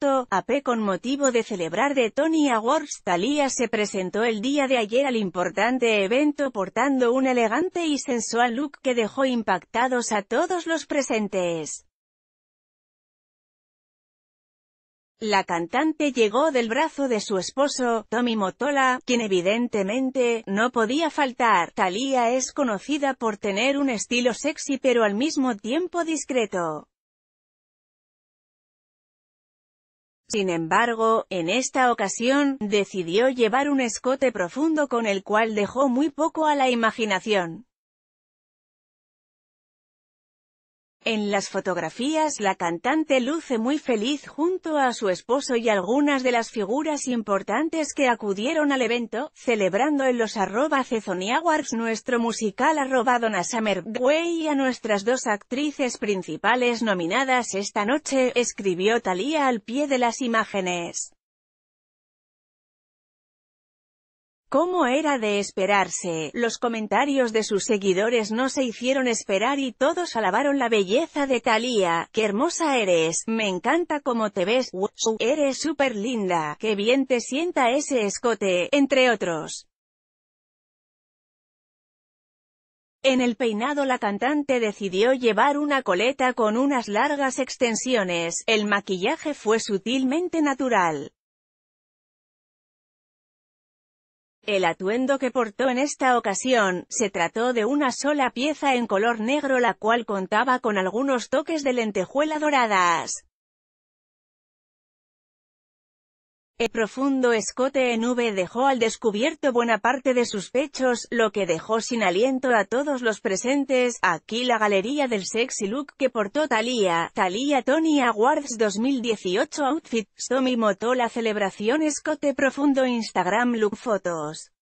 A AP con motivo de celebrar de Tony Awards. Thalía se presentó el día de ayer al importante evento portando un elegante y sensual look que dejó impactados a todos los presentes. La cantante llegó del brazo de su esposo, Tommy Motola, quien evidentemente, no podía faltar. Thalía es conocida por tener un estilo sexy pero al mismo tiempo discreto. Sin embargo, en esta ocasión, decidió llevar un escote profundo con el cual dejó muy poco a la imaginación. En las fotografías la cantante luce muy feliz junto a su esposo y algunas de las figuras importantes que acudieron al evento, celebrando en los arroba Awards nuestro musical arroba Summer y a nuestras dos actrices principales nominadas esta noche, escribió Thalía al pie de las imágenes. ¿Cómo era de esperarse, los comentarios de sus seguidores no se hicieron esperar y todos alabaron la belleza de Thalía. ¡Qué hermosa eres! Me encanta cómo te ves. eres súper linda. ¡Qué bien te sienta ese escote! Entre otros. En el peinado la cantante decidió llevar una coleta con unas largas extensiones, el maquillaje fue sutilmente natural. El atuendo que portó en esta ocasión, se trató de una sola pieza en color negro la cual contaba con algunos toques de lentejuela doradas. El profundo escote en V dejó al descubierto buena parte de sus pechos, lo que dejó sin aliento a todos los presentes, aquí la galería del sexy look que portó Thalía, Thalía Tony Awards 2018 Outfit, Somi motó la celebración escote profundo Instagram look fotos.